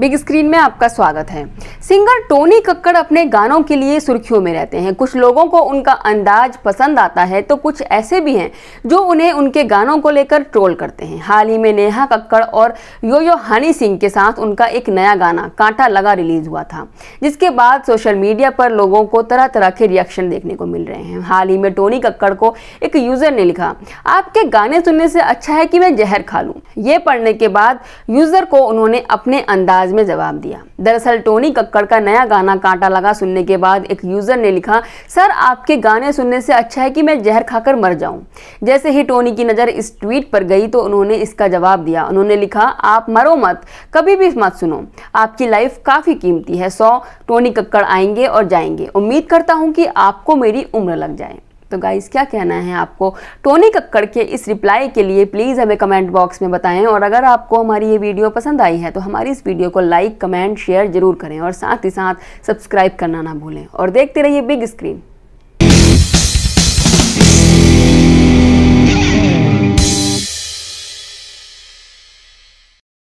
big screen में आपका स्वागत है सिंगर टोनी कक्कड़ अपने गानों के लिए सुर्खियों में रहते हैं कुछ लोगों को उनका अंदाज पसंद आता है तो कुछ ऐसे भी हैं जो उन्हें उनके गानों को लेकर ट्रोल करते हैं हाल ही में नेहा कक्कड़ और यो यो हनी सिंह के साथ उनका एक नया गाना कांटा लगा रिलीज हुआ था जिसके बाद सोशल मीडिया पर लोगों को तरह तरह के रिएक्शन देखने को मिल रहे हैं हाल ही में टोनी कक्कड़ को एक यूजर ने लिखा आपके गाने सुनने से अच्छा है कि मैं जहर खा लूँ ये पढ़ने के बाद यूजर को उन्होंने अपने अंदाज अंदाज में जवाब दिया दरअसल टोनी कक्कड़ का नया गाना कांटा लगा सुनने के बाद एक यूजर ने लिखा सर आपके गाने सुनने से अच्छा है कि मैं जहर खाकर मर जाऊं जैसे ही टोनी की नज़र इस ट्वीट पर गई तो उन्होंने इसका जवाब दिया उन्होंने लिखा आप मरो मत कभी भी मत सुनो आपकी लाइफ काफ़ी कीमती है सौ टोनी कक्कड़ आएंगे और जाएंगे उम्मीद करता हूँ कि आपको मेरी उम्र लग जाए तो गाइज़ क्या कहना है आपको टोनी कक्कड़ के इस रिप्लाई के लिए प्लीज़ हमें कमेंट बॉक्स में बताएं और अगर आपको हमारी ये वीडियो पसंद आई है तो हमारी इस वीडियो को लाइक कमेंट शेयर ज़रूर करें और साथ ही साथ सब्सक्राइब करना ना भूलें और देखते रहिए बिग स्क्रीन